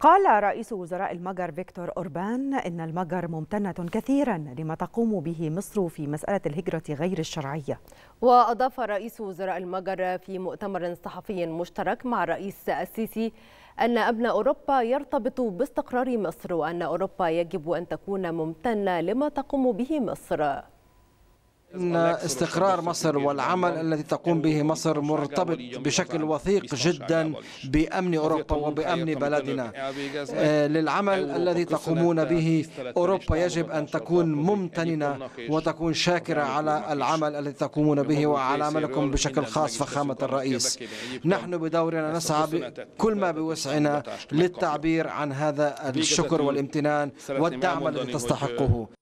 قال رئيس وزراء المجر فيكتور أوربان إن المجر ممتنة كثيرا لما تقوم به مصر في مسألة الهجرة غير الشرعية وأضاف رئيس وزراء المجر في مؤتمر صحفي مشترك مع الرئيس السيسي أن أبناء أوروبا يرتبط باستقرار مصر وأن أوروبا يجب أن تكون ممتنة لما تقوم به مصر أن استقرار مصر والعمل الذي تقوم به مصر مرتبط بشكل وثيق جدا بأمن أوروبا وبأمن بلدنا آه، للعمل الذي تقومون به أوروبا يجب أن تكون ممتننة وتكون شاكرة على العمل الذي تقومون به وعلى عملكم بشكل خاص فخامة الرئيس نحن بدورنا نسعى كل ما بوسعنا للتعبير عن هذا الشكر والامتنان والدعم الذي تستحقه